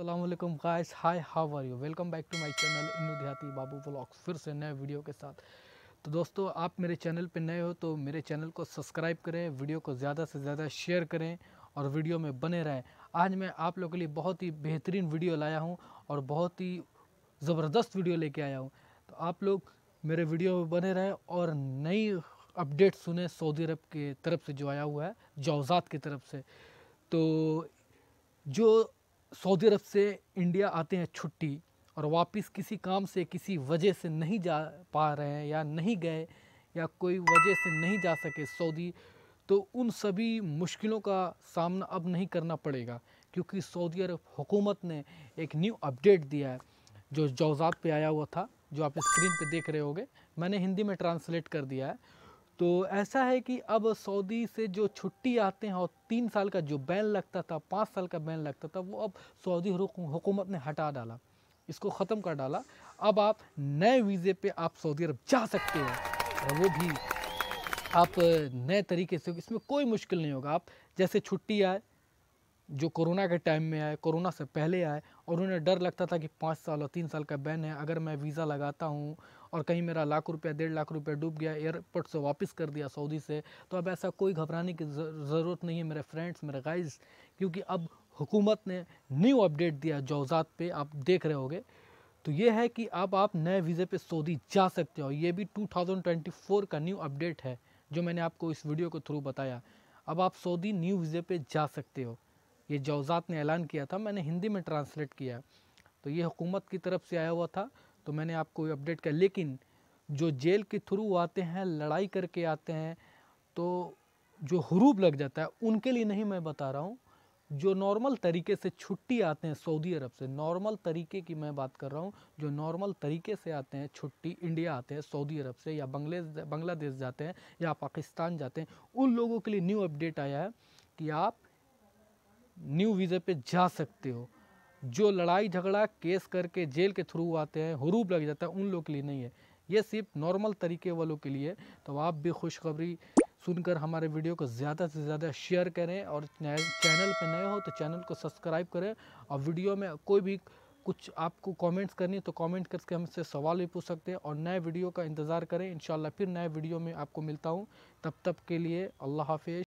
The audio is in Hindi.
अल्लाम guys hi how are you welcome back to my channel Indu Dehati Babu blog फिर से नए वीडियो के साथ तो दोस्तों आप मेरे चैनल पर नए हो तो मेरे चैनल को सब्सक्राइब करें वीडियो को ज़्यादा से ज़्यादा शेयर करें और वीडियो में बने रहें आज मैं आप लोग के लिए बहुत ही बेहतरीन वीडियो लाया हूँ और बहुत ही ज़बरदस्त वीडियो लेके आया हूँ तो आप लोग मेरे वीडियो में बने रहें और नई अपडेट सुने सऊदी अरब के तरफ से जो आया हुआ है जौज़ात की तरफ से तो जो सऊदी अरब से इंडिया आते हैं छुट्टी और वापस किसी काम से किसी वजह से नहीं जा पा रहे हैं या नहीं गए या कोई वजह से नहीं जा सके सऊदी तो उन सभी मुश्किलों का सामना अब नहीं करना पड़ेगा क्योंकि सऊदी अरब हुकूमत ने एक न्यू अपडेट दिया है जो जौजात पे आया हुआ था जो आप स्क्रीन पे देख रहे होंगे मैंने हिंदी में ट्रांसलेट कर दिया है तो ऐसा है कि अब सऊदी से जो छुट्टी आते हैं और तीन साल का जो बैन लगता था पाँच साल का बैन लगता था वो अब सऊदी हुकूमत ने हटा डाला इसको ख़त्म कर डाला अब आप नए वीज़े पे आप सऊदी अरब जा सकते हो वो भी आप नए तरीके से इसमें कोई मुश्किल नहीं होगा आप जैसे छुट्टी आए जो कोरोना के टाइम में आए कोरोना से पहले आए और उन्हें डर लगता था कि पाँच साल और तीन साल का बैन है अगर मैं वीज़ा लगाता हूँ और कहीं मेरा लाख रुपया डेढ़ लाख रुपया डूब गया एयरपोर्ट से वापस कर दिया सऊदी से तो अब ऐसा कोई घबराने की ज़रूरत नहीं है मेरे फ्रेंड्स मेरे गाइज क्योंकि अब हुकूमत ने न्यू अपडेट दिया जौजात पे आप देख रहे होगे तो ये है कि अब आप नए वीज़े पे सऊदी जा सकते हो ये भी 2024 का न्यू अपडेट है जो मैंने आपको इस वीडियो के थ्रू बताया अब आप सऊदी न्यू वीज़े पे जा सकते हो ये जवजात ने ऐलान किया था मैंने हिंदी में ट्रांसलेट किया तो ये हुकूमत की तरफ से आया हुआ था तो मैंने आपको अपडेट किया लेकिन जो जेल के थ्रू आते हैं लड़ाई करके आते हैं तो जो हरूब लग जाता है उनके लिए नहीं मैं बता रहा हूँ जो नॉर्मल तरीके से छुट्टी आते हैं सऊदी अरब से नॉर्मल तरीके की मैं बात कर रहा हूँ जो नॉर्मल तरीके से आते हैं छुट्टी इंडिया आते हैं सऊदी अरब से या बंगले बांग्लादेश जाते हैं या पाकिस्तान जाते हैं उन लोगों के लिए न्यू अपडेट आया है कि आप न्यू वीज़े पे जा सकते हो जो लड़ाई झगड़ा केस करके जेल के थ्रू आते हैं हरूब लग जाता है उन लोग के लिए नहीं है ये सिर्फ नॉर्मल तरीके वालों के लिए तो आप भी खुशखबरी सुनकर हमारे वीडियो को ज़्यादा से ज़्यादा शेयर करें और चैनल पे नए हो तो चैनल को सब्सक्राइब करें और वीडियो में कोई भी कुछ आपको कमेंट्स करनी है तो कमेंट करके हमसे सवाल भी पूछ सकते हैं और नए वीडियो का इंतज़ार करें इन फिर नए वीडियो में आपको मिलता हूँ तब तक के लिए अल्लाह हाफिज़